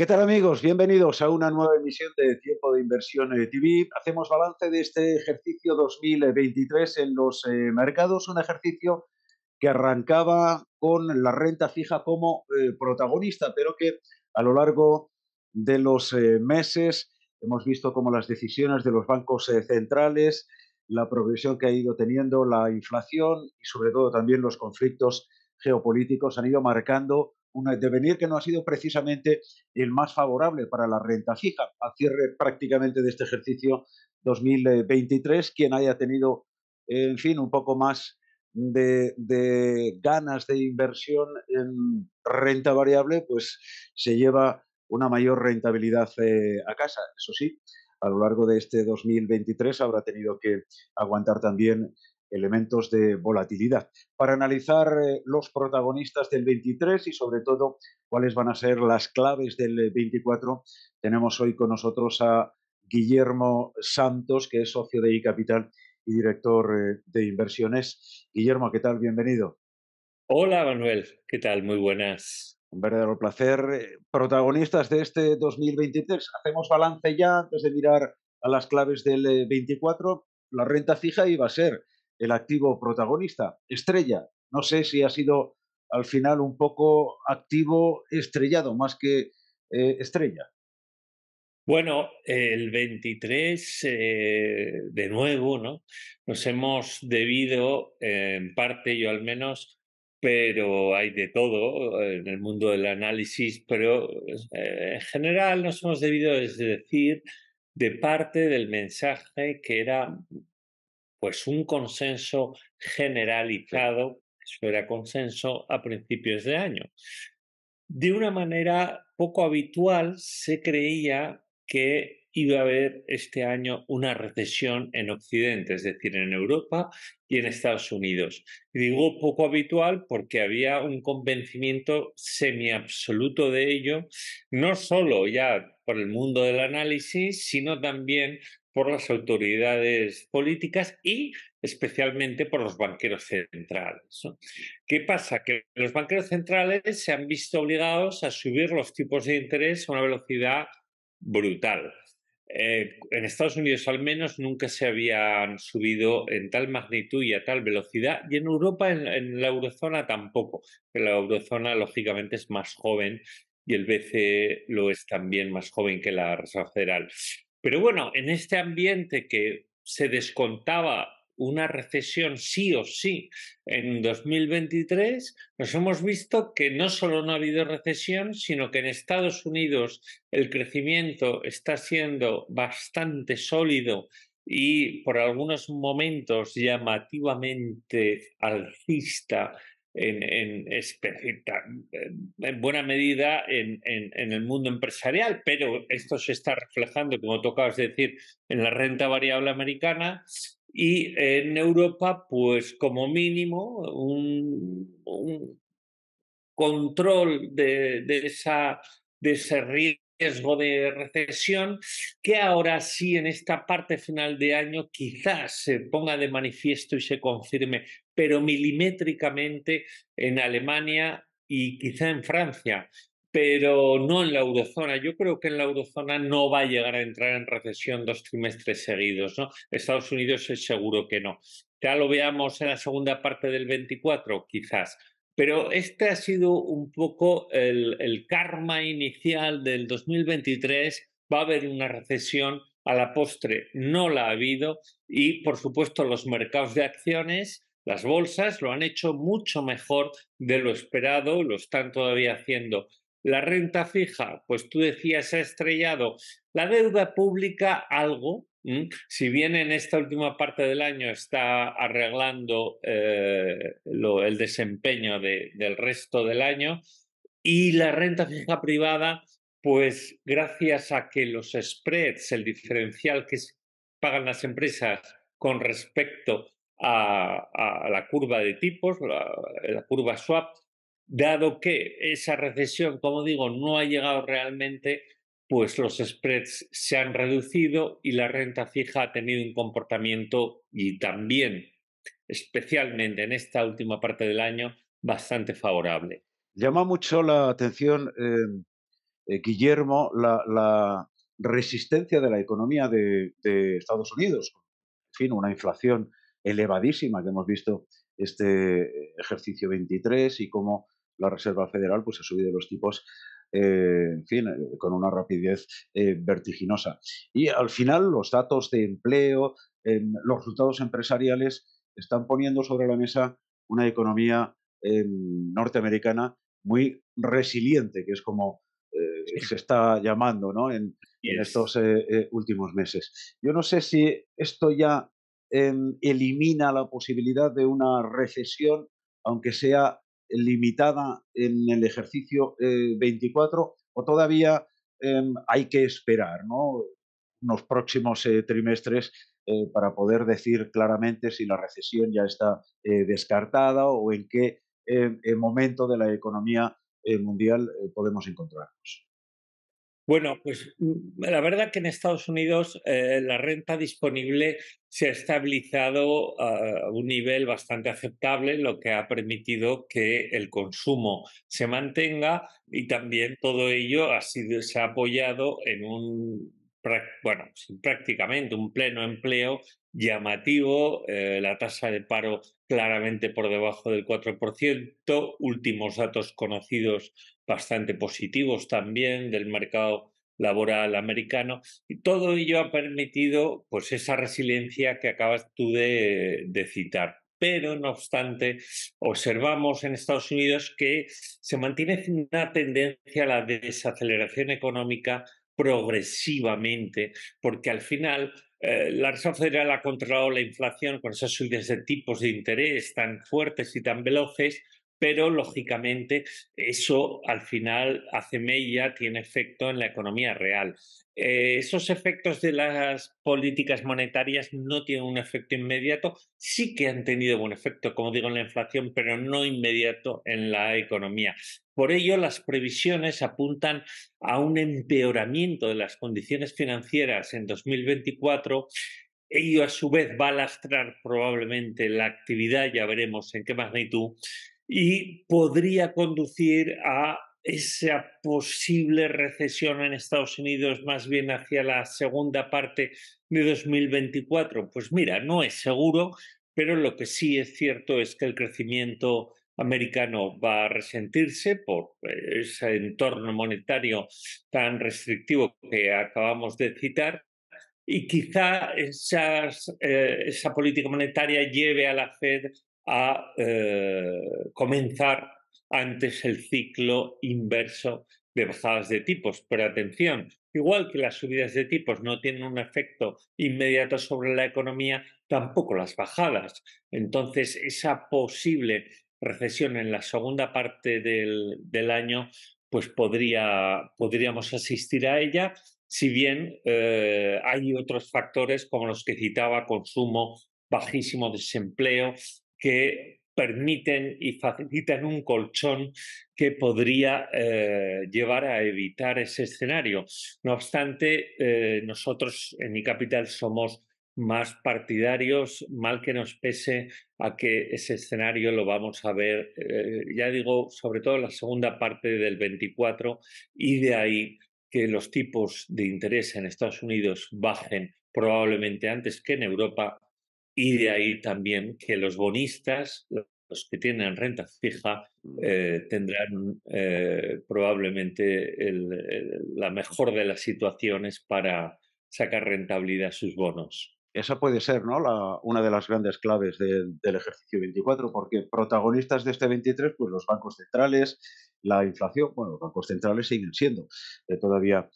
¿Qué tal amigos? Bienvenidos a una nueva emisión de Tiempo de Inversión eh, TV. Hacemos balance de este ejercicio 2023 en los eh, mercados, un ejercicio que arrancaba con la renta fija como eh, protagonista, pero que a lo largo de los meses hemos visto como las decisiones de los bancos centrales, la progresión que ha ido teniendo la inflación y sobre todo también los conflictos geopolíticos han ido marcando un devenir que no ha sido precisamente el más favorable para la renta fija. Al cierre prácticamente de este ejercicio 2023, quien haya tenido, en fin, un poco más de, ganas de inversión en renta variable, pues se lleva una mayor rentabilidad eh, a casa. Eso sí, a lo largo de este 2023 habrá tenido que aguantar también elementos de volatilidad, para analizar eh, los protagonistas del 23 y sobre todo cuáles van a ser las claves del 24. Eh, tenemos hoy con nosotros a Guillermo Santos, que es socio de iCapital y director eh, de inversiones. Guillermo, ¿qué tal? Bienvenido. Hola Manuel, ¿qué tal? Muy buenas. Un verdadero placer. Protagonistas de este 2023. Hacemos balance ya antes de mirar a las claves del 24. La renta fija iba a ser el activo protagonista, estrella. No sé si ha sido al final un poco activo estrellado más que eh, estrella. Bueno, el 23, eh, de nuevo, ¿no? Nos hemos debido, eh, en parte yo al menos, pero hay de todo en el mundo del análisis, pero pues, en general nos hemos debido, es decir, de parte del mensaje que era pues un consenso generalizado, eso era consenso a principios de año. De una manera poco habitual se creía que iba a haber este año una recesión en Occidente, es decir, en Europa y en Estados Unidos. digo poco habitual porque había un convencimiento semiabsoluto de ello, no solo ya por el mundo del análisis, sino también por las autoridades políticas y especialmente por los banqueros centrales. ¿Qué pasa? Que los banqueros centrales se han visto obligados a subir los tipos de interés a una velocidad brutal. Eh, en Estados Unidos al menos nunca se habían subido en tal magnitud y a tal velocidad y en Europa, en, en la eurozona tampoco. La eurozona lógicamente es más joven y el BCE lo es también más joven que la Reserva Federal. Pero bueno, en este ambiente que se descontaba una recesión sí o sí en 2023, nos hemos visto que no solo no ha habido recesión, sino que en Estados Unidos el crecimiento está siendo bastante sólido y por algunos momentos llamativamente alcista en, buena medida en, el mundo empresarial, pero esto se está reflejando, como tocabas decir, en la renta variable americana y en Europa, pues como mínimo, un, control de, ese riesgo de recesión, que ahora sí en esta parte final de año quizás se ponga de manifiesto y se confirme pero milimétricamente en Alemania y quizá en Francia, pero no en la eurozona. Yo creo que en la eurozona no va a llegar a entrar en recesión dos trimestres seguidos. ¿no? Estados Unidos es seguro que no. Ya lo veamos en la segunda parte del 24, quizás. Pero este ha sido un poco el karma inicial del 2023. Va a haber una recesión a la postre no la ha habido y, por supuesto, los mercados de acciones las bolsas lo han hecho mucho mejor de lo esperado, lo están todavía haciendo. La renta fija, pues tú decías, ha estrellado. La deuda pública, algo, si bien en esta última parte del año está arreglando eh, el desempeño de, del resto del año, y la renta fija privada, pues gracias a que los spreads, el diferencial que pagan las empresas con respecto a, la curva de tipos, la, curva swap, dado que esa recesión, como digo, no ha llegado realmente, pues los spreads se han reducido y la renta fija ha tenido un comportamiento y también, especialmente en esta última parte del año, bastante favorable. Llama mucho la atención, eh, eh, Guillermo, la, resistencia de la economía de, de Estados Unidos, en fin, una inflación elevadísima que hemos visto este ejercicio 23 y cómo la Reserva Federal pues, ha subido los tipos, eh, eh, con una rapidez eh, vertiginosa. Y al final los datos de empleo, em, los resultados empresariales están poniendo sobre la mesa una economía em, norteamericana muy resiliente, que es como se está llamando en estos últimos meses. Yo no sé si esto ya Em, elimina la posibilidad de una recesión, aunque sea limitada en el ejercicio 24, eh, o todavía em, hay que esperar ¿no? unos próximos eh, trimestres eh, para poder decir claramente si la recesión ya está descartada o en qué em, momento de la economía mundial podemos encontrarnos. Bueno, pues mm, la verdad que en Estados Unidos eh, la renta disponible se ha estabilizado a un nivel bastante aceptable, lo que ha permitido que el consumo se mantenga y también todo ello ha sido, se ha apoyado en un, bueno, prácticamente un pleno empleo llamativo, eh, la tasa de paro claramente por debajo del 4%, últimos datos conocidos bastante positivos también del mercado laboral americano. Y todo ello ha permitido pues, esa resiliencia que acabas tú de, citar. Pero, no obstante, observamos en Estados Unidos que se mantiene una tendencia a la desaceleración económica progresivamente, porque al final eh, la Reserva Federal ha controlado la inflación con esas subidas de tipos de interés tan fuertes y tan veloces, pero lógicamente eso al final hace mella, tiene efecto en la economía real. Eh, esos efectos de las políticas monetarias no tienen un efecto inmediato, sí que han tenido un efecto, como digo, en la inflación, pero no inmediato en la economía. Por ello, las previsiones apuntan a un empeoramiento de las condiciones financieras en 2024 Ello a su vez va a lastrar probablemente la actividad, ya veremos en qué magnitud, y podría conducir a esa posible recesión en Estados Unidos más bien hacia la segunda parte de 2024? Pues mira, no es seguro, pero lo que sí es cierto es que el crecimiento americano va a resentirse por ese entorno monetario tan restrictivo que acabamos de citar y quizá esas, eh, esa política monetaria lleve a la Fed a eh, comenzar antes el ciclo inverso de bajadas de tipos. Pero atención, igual que las subidas de tipos no tienen un efecto inmediato sobre la economía, tampoco las bajadas. Entonces, esa posible recesión en la segunda parte del, año, pues podríamos asistir a ella, si bien eh, hay otros factores como los que citaba, consumo bajísimo desempleo, que permiten y facilitan un colchón que podría eh, llevar a evitar ese escenario. No obstante, eh, nosotros en mi capital somos más partidarios, mal que nos pese a que ese escenario lo vamos a ver, eh, ya digo, sobre todo en la segunda parte del 24 y de ahí que los tipos de interés en Estados Unidos bajen probablemente antes que en Europa y de ahí también que los bonistas, los que tienen renta fija, mm. eh, tendrán eh, probablemente la mejor de las situaciones para sacar rentabilidad a sus bonos. Esa puede ser ¿no? una de las grandes claves del ejercicio 24, porque protagonistas de este 23, pues los bancos centrales, la inflación, bueno, los bancos centrales siguen siendo eh, todavía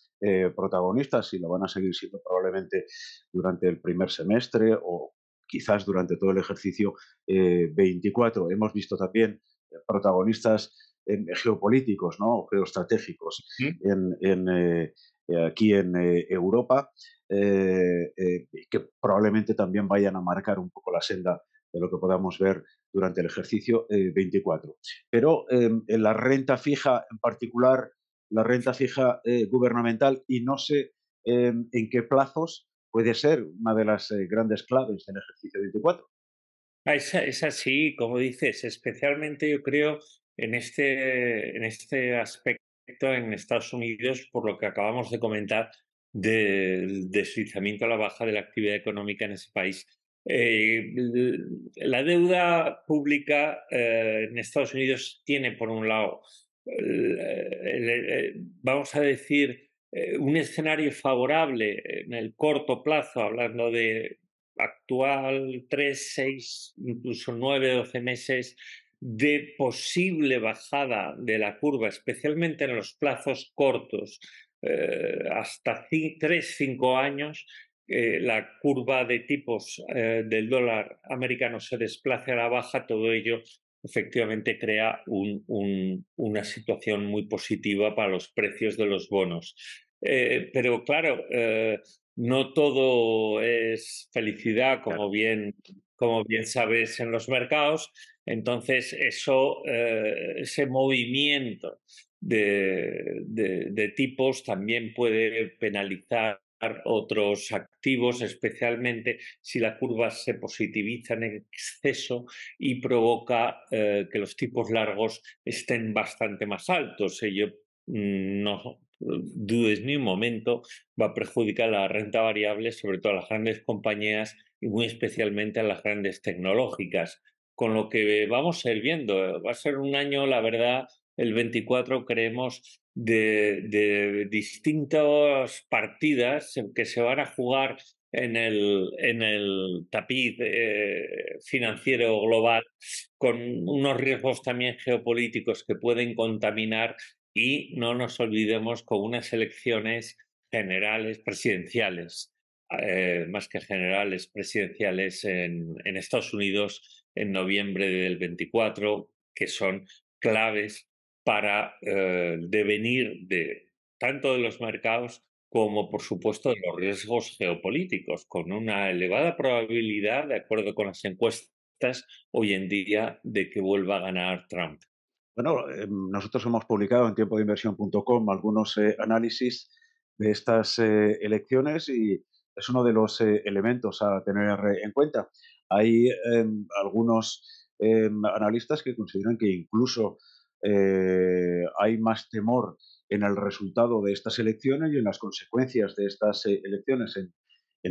protagonistas y lo van a seguir siendo probablemente durante el primer semestre o quizás durante todo el ejercicio 24. Eh, Hemos visto también eh, protagonistas eh, geopolíticos ¿no? geoestratégicos aquí en Europa, que probablemente también vayan a marcar un poco la senda de lo que podamos ver durante el ejercicio 24. Pero en la renta fija en particular, la renta fija gubernamental, y no sé en qué plazos, puede ser una de las eh, grandes claves del ejercicio 24. Ah, es, así, como dices, especialmente yo creo en este, en este aspecto en Estados Unidos por lo que acabamos de comentar del deslizamiento a la baja de la actividad económica en ese país. Eh, la deuda pública eh, en Estados Unidos tiene, por un lado, vamos a decir, eh, un escenario favorable eh, en el corto plazo, hablando de actual 3, 6, incluso 9, 12 meses de posible bajada de la curva, especialmente en los plazos cortos, eh, hasta 3, 5 años, la curva de tipos del dólar americano se desplace a la baja, todo ello efectivamente crea una situación muy positiva para los precios de los bonos. Eh, pero claro, eh, no todo es felicidad, como bien, como bien sabes, en los mercados. Entonces, eso, eh, ese movimiento de, tipos también puede penalizar otros activos, especialmente si la curva se positiviza en exceso y provoca eh, que los tipos largos estén bastante más altos. Ello mm, no dudes ni un momento, va a perjudicar la renta variable, sobre todo a las grandes compañías y muy especialmente a las grandes tecnológicas. Con lo que vamos a ir viendo, va a ser un año, la verdad, el 24 creemos de, de distintas partidas que se van a jugar en el, tapiz eh, financiero global con unos riesgos también geopolíticos que pueden contaminar y no nos olvidemos con unas elecciones generales presidenciales, eh, más que generales presidenciales en, en Estados Unidos en noviembre del 24, que son claves para eh, devenir de tanto de los mercados como por supuesto de los riesgos geopolíticos, con una elevada probabilidad, de acuerdo con las encuestas hoy en día, de que vuelva a ganar Trump. Bueno, eh, nosotros hemos publicado en tiempo de inversión.com algunos eh, análisis de estas elecciones y es uno de los elementos a tener en cuenta. Hay em, algunos em, analistas que consideran que incluso eh, hay más temor en el resultado de estas elecciones y en las consecuencias de estas eh, elecciones en,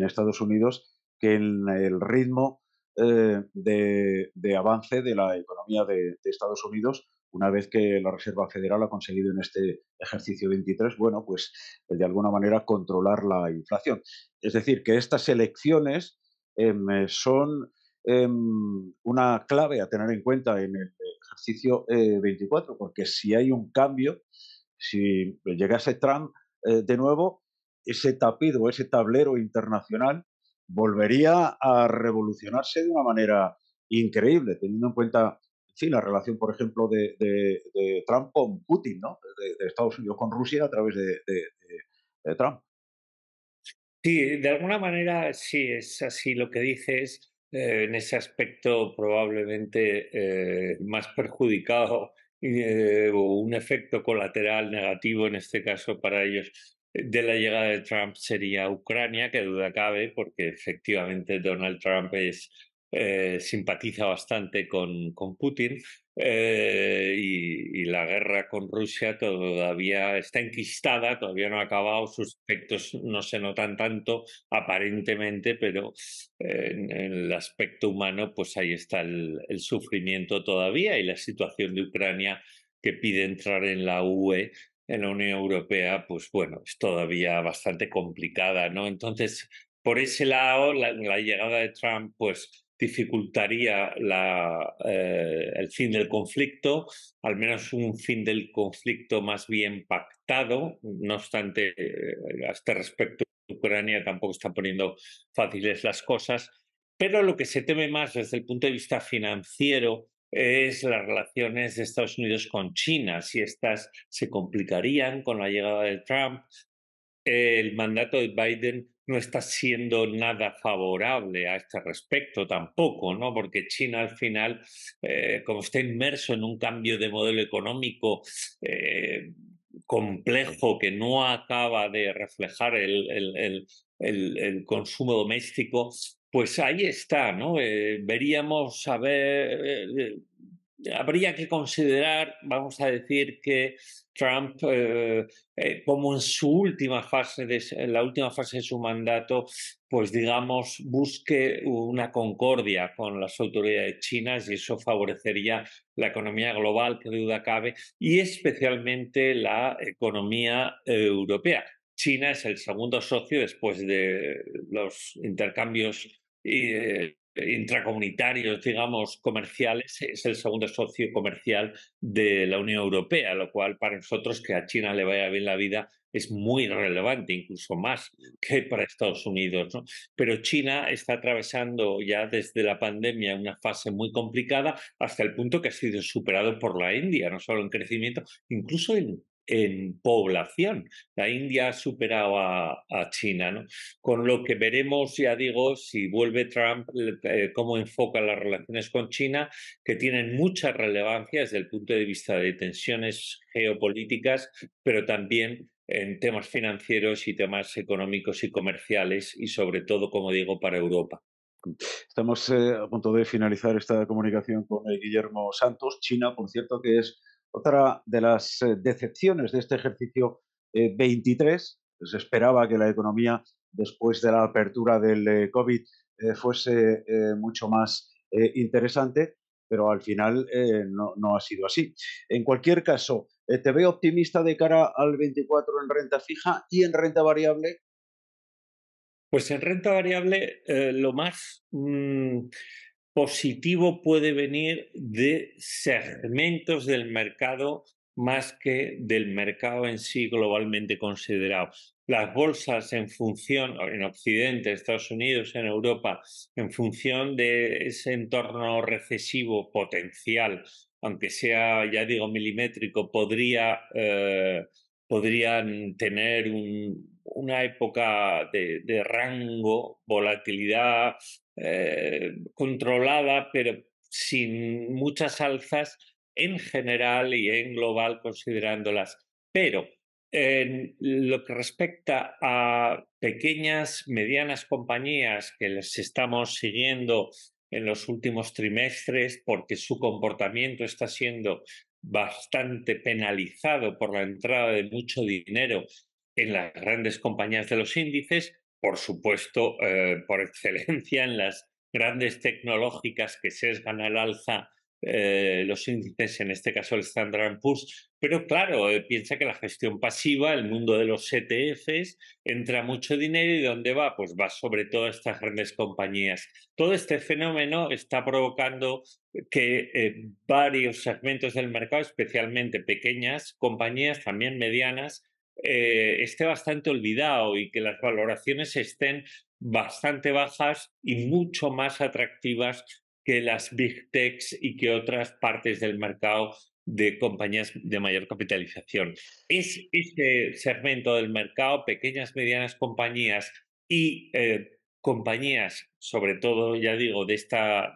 Estados Unidos que en el ritmo eh, de, avance de la economía de, Estados Unidos una vez que la Reserva Federal ha conseguido en este ejercicio 23, bueno, pues de alguna manera controlar la inflación. Es decir, que estas elecciones em, son em, una clave a tener en cuenta en el ejercicio 24, eh, porque si hay un cambio, si llegase Trump eh, de nuevo, ese tapido, ese tablero internacional volvería a revolucionarse de una manera increíble, teniendo en cuenta la relación, por ejemplo, de, Trump con Putin, ¿no? De, de, Estados Unidos con Rusia a través de Trump. Sí, de alguna manera sí, es así lo que dices. Eh, en ese aspecto probablemente eh, más perjudicado eh, o un efecto colateral negativo en este caso para ellos de la llegada de Trump sería Ucrania, que duda cabe, porque efectivamente Donald Trump es, simpatiza bastante con Putin, eh, y, la guerra con Rusia todavía está enquistada, todavía no ha acabado, sus efectos no se notan tanto aparentemente, pero en, el aspecto humano, pues ahí está el, sufrimiento todavía y la situación de Ucrania que pide entrar en la UE, en la Unión Europea, pues bueno, es todavía bastante complicada, ¿no? Entonces, por ese lado, la, la llegada de Trump, pues dificultaría eh, el fin del conflicto, al menos un fin del conflicto más bien pactado. No obstante, eh, a este respecto, Ucrania tampoco está poniendo fáciles las cosas. Pero lo que se teme más desde el punto de vista financiero es las relaciones de Estados Unidos con China. Si estas se complicarían con la llegada de Trump, el mandato de Biden no está siendo nada favorable a este respecto tampoco, ¿no? Porque China al final, eh, como está inmerso en un cambio de modelo económico eh, complejo que no acaba de reflejar el, consumo doméstico, pues ahí está, ¿no? Eh, veríamos a ver habría que considerar, vamos a decir, que Trump, eh, eh, como en su última fase, de, la última fase de su mandato, pues digamos, busque una concordia con las autoridades chinas y eso favorecería la economía global, que duda cabe, y especialmente la economía eh, europea. China es el segundo socio después de los intercambios intracomunitarios, digamos, comerciales, es el segundo socio comercial de la Unión Europea, lo cual para nosotros que a China le vaya bien la vida es muy relevante, incluso más que para Estados Unidos. Pero China está atravesando ya desde la pandemia una fase muy complicada hasta el punto que ha sido superado por la India, no solo en crecimiento, incluso en en población. La India ha superado a, China, ¿no? Con lo que veremos, ya digo, si vuelve Trump, eh, cómo enfoca las relaciones con China, que tienen mucha relevancia desde el punto de vista de tensiones geopolíticas, pero también en temas financieros y temas económicos y comerciales, y sobre todo, como digo, para Europa. Estamos eh, a punto de finalizar esta comunicación con eh, Guillermo Santos. China, por cierto, que es otra de las eh, decepciones de este ejercicio 23, eh, pues se esperaba que la economía después de la apertura del eh, COVID fuese mucho más interesante, pero al final no, ha sido así. En cualquier caso, te veo optimista de cara al 24 en renta fija y en renta variable. Pues en renta variable lo más... Mm, positivo puede venir de segmentos del mercado más que del mercado en sí globalmente considerado. Las bolsas en función, en Occidente, Estados Unidos, en Europa, en función de ese entorno recesivo potencial, aunque sea, ya digo, milimétrico, podría, eh, podrían tener una época de rango, volatilidad eh, controlada, pero sin muchas alzas en general y en global considerándolas. Pero en lo que respecta a pequeñas, medianas compañías que les estamos siguiendo en los últimos trimestres porque su comportamiento está siendo bastante penalizado por la entrada de mucho dinero en las grandes compañías de los índices, por supuesto, eh, por excelencia en las grandes tecnológicas que sesgan al alza eh, los índices, en este caso el Standard Poor's. Pero claro, eh, piensa que la gestión pasiva, el mundo de los ETFs, entra mucho dinero y ¿dónde va? Pues va sobre todo a estas grandes compañías. Todo este fenómeno está provocando que varios segmentos del mercado, especialmente pequeñas compañías, también medianas, eh, esté bastante olvidado y que las valoraciones estén bastante bajas y mucho más atractivas que las big techs y que otras partes del mercado de compañías de mayor capitalización. Es este segmento del mercado, pequeñas, medianas compañías y eh, compañías, sobre todo, ya digo, de,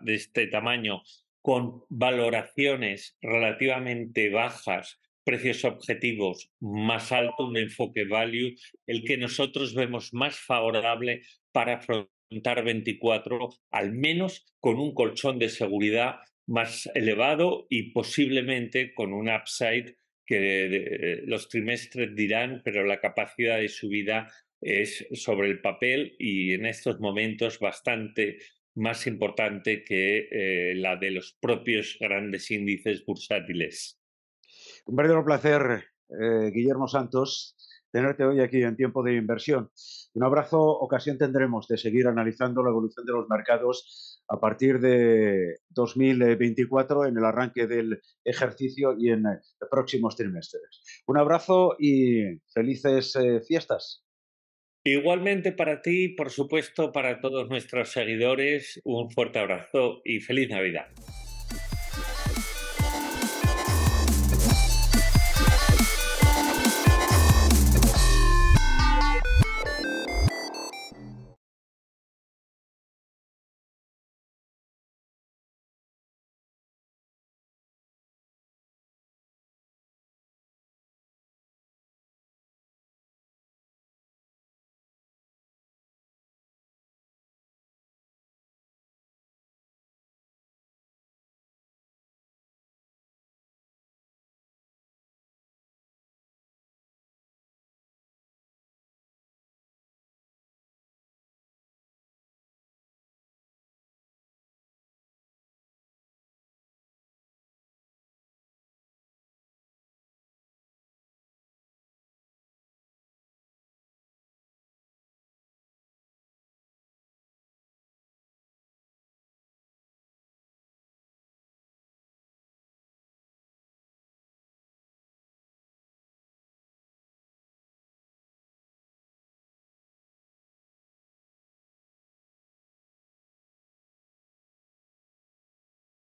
de este tamaño, con valoraciones relativamente bajas precios objetivos más alto, un enfoque value, el que nosotros vemos más favorable para afrontar 24, al menos con un colchón de seguridad más elevado y posiblemente con un upside que eh, los trimestres dirán, pero la capacidad de subida es sobre el papel y en estos momentos bastante más importante que eh, la de los propios grandes índices bursátiles. Un verdadero placer, eh, Guillermo Santos, tenerte hoy aquí en tiempo de inversión. Un abrazo, ocasión tendremos de seguir analizando la evolución de los mercados a partir de 2024 en el arranque del ejercicio y en eh, próximos trimestres. Un abrazo y felices eh, fiestas. Igualmente para ti, por supuesto, para todos nuestros seguidores, un fuerte abrazo y feliz Navidad.